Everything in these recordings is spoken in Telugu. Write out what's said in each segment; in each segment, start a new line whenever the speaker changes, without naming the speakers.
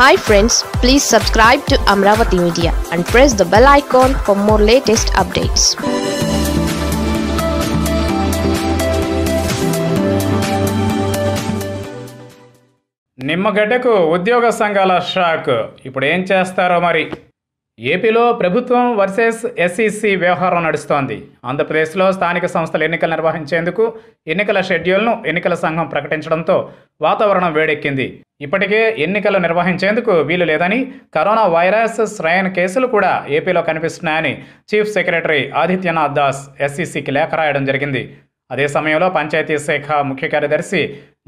hi friends please subscribe to Amaravati media and press the bell icon for more latest updates నిమ్మగడ్డకు ఉద్యోగ సంఘాల షాక్ ఇప్పుడు ఏం చేస్తారో మరి ఏపీలో ప్రభుత్వం వర్సెస్ ఎస్ఈసి వ్యవహారం నడుస్తోంది ఆంధ్రప్రదేశ్లో స్థానిక సంస్థల ఎన్నికలు నిర్వహించేందుకు ఎన్నికల షెడ్యూల్ను ఎన్నికల సంఘం ప్రకటించడంతో వాతావరణం వేడెక్కింది ఇప్పటికే ఎన్నికలు నిర్వహించేందుకు వీలు లేదని కరోనా వైరస్ శ్రయన్ కేసులు కూడా ఏపీలో కనిపిస్తున్నాయని చీఫ్ సెక్రటరీ ఆదిత్యనాథ్ దాస్ ఎస్సీసీకి లేఖ రాయడం జరిగింది అదే సమయంలో పంచాయతీ శాఖ ముఖ్య కార్యదర్శి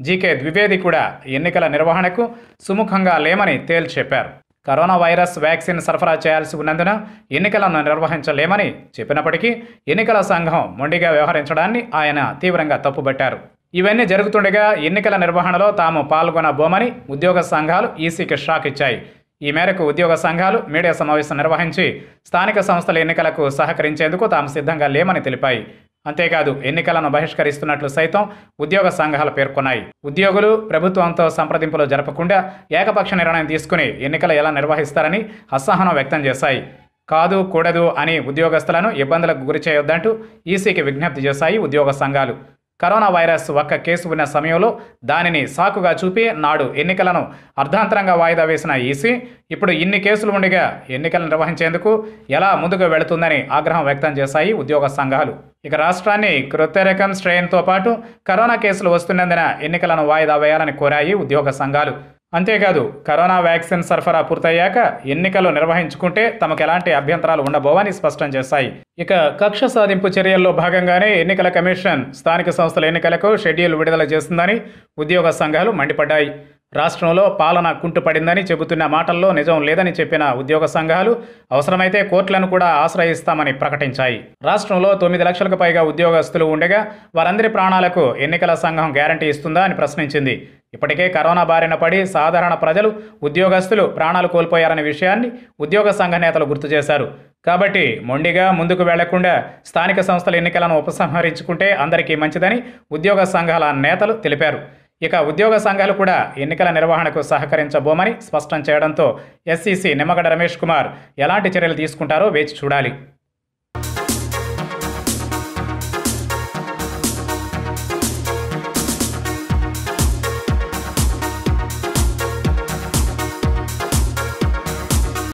జీకే ద్వివేది కూడా ఎన్నికల నిర్వహణకు సుముఖంగా లేమని తేల్చి చెప్పారు కరోనా వైరస్ వ్యాక్సిన్ సరఫరా చేయాల్సి ఉన్నందున ఎన్నికలను నిర్వహించలేమని చెప్పినప్పటికీ ఎన్నికల సంఘం మొండిగా వ్యవహరించడాన్ని ఆయన తీవ్రంగా తప్పుబట్టారు ఇవన్నీ జరుగుతుండగా ఎన్నికల నిర్వహణలో తాము పాల్గొనబోమని ఉద్యోగ సంఘాలు ఈసీకి షాక్ ఇచ్చాయి ఈ మేరకు ఉద్యోగ సంఘాలు మీడియా సమావేశం నిర్వహించి స్థానిక సంస్థల ఎన్నికలకు సహకరించేందుకు తాము సిద్ధంగా లేమని తెలిపాయి అంతేకాదు ఎన్నికలను బహిష్కరిస్తున్నట్లు సైతం ఉద్యోగ సంఘాలు పేర్కొన్నాయి ఉద్యోగులు ప్రభుత్వంతో సంప్రదింపులు జరపకుండా ఏకపక్ష నిర్ణయం తీసుకుని ఎన్నికలు ఎలా నిర్వహిస్తారని అసహనం వ్యక్తం చేశాయి కాదు కూడదు అని ఉద్యోగస్తులను ఇబ్బందులకు గురి ఈసీకి విజ్ఞప్తి చేశాయి ఉద్యోగ సంఘాలు కరోనా వైరస్ ఒక్క కేసు ఉన్న సమయంలో దానిని సాకుగా చూపి నాడు ఎన్నికలను అర్ధాంతరంగా వాయిదా వేసిన ఈసీ ఇప్పుడు ఇన్ని కేసులు ఉండగా ఎన్నికలు నిర్వహించేందుకు ఎలా ముందుకు వెళుతుందని ఆగ్రహం వ్యక్తం చేశాయి ఉద్యోగ సంఘాలు ఇక రాష్ట్రాన్ని కృత్యరకం స్ట్రెయిన్తో పాటు కరోనా కేసులు వస్తున్నందున ఎన్నికలను వాయిదా వేయాలని కోరాయి ఉద్యోగ సంఘాలు అంతేకాదు కరోనా వ్యాక్సిన్ సరఫరా పూర్తయ్యాక ఎన్నికలు నిర్వహించుకుంటే తమకు ఎలాంటి అభ్యంతరాలు ఉండబోవని స్పష్టం చేశాయి ఇక కక్ష సాధింపు చర్యల్లో భాగంగానే ఎన్నికల కమిషన్ స్థానిక సంస్థల ఎన్నికలకు షెడ్యూల్ విడుదల చేసిందని ఉద్యోగ సంఘాలు మండిపడ్డాయి రాష్ట్రంలో పాలన కుంటుపడిందని చెబుతున్న మాటల్లో నిజం లేదని చెప్పిన ఉద్యోగ సంఘాలు అవసరమైతే కోర్టులను కూడా ఆశ్రయిస్తామని ప్రకటించాయి రాష్ట్రంలో తొమ్మిది లక్షలకు పైగా ఉద్యోగస్తులు ఉండగా వారందరి ప్రాణాలకు ఎన్నికల సంఘం గ్యారంటీ ఇస్తుందా అని ప్రశ్నించింది ఇప్పటికే కరోనా బారిన పడి సాధారణ ప్రజలు ఉద్యోగస్తులు ప్రాణాలు కోల్పోయారనే విషయాన్ని ఉద్యోగ సంఘ నేతలు గుర్తు చేశారు కాబట్టి మొండిగా ముందుకు వెళ్లకుండా స్థానిక సంస్థల ఎన్నికలను ఉపసంహరించుకుంటే అందరికీ మంచిదని ఉద్యోగ సంఘాల నేతలు తెలిపారు ఇక ఉద్యోగ సంఘాలు కూడా ఎన్నికల నిర్వహణకు సహకరించబోమని స్పష్టం చేయడంతో ఎస్సీసీ నిమ్మగడ్డ రమేష్ కుమార్ ఎలాంటి చర్యలు తీసుకుంటారో వేచి చూడాలి